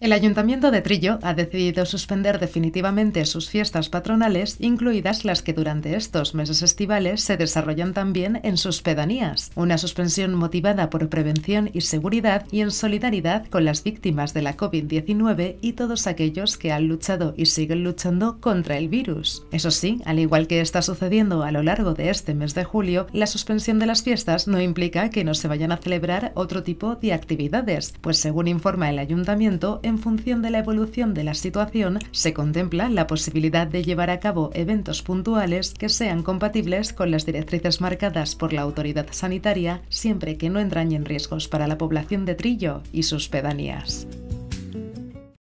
El Ayuntamiento de Trillo ha decidido suspender definitivamente sus fiestas patronales, incluidas las que durante estos meses estivales se desarrollan también en sus pedanías, una suspensión motivada por prevención y seguridad y en solidaridad con las víctimas de la COVID-19 y todos aquellos que han luchado y siguen luchando contra el virus. Eso sí, al igual que está sucediendo a lo largo de este mes de julio, la suspensión de las fiestas no implica que no se vayan a celebrar otro tipo de actividades, pues según informa el ayuntamiento, en función de la evolución de la situación, se contempla la posibilidad de llevar a cabo eventos puntuales que sean compatibles con las directrices marcadas por la autoridad sanitaria, siempre que no entrañen riesgos para la población de Trillo y sus pedanías.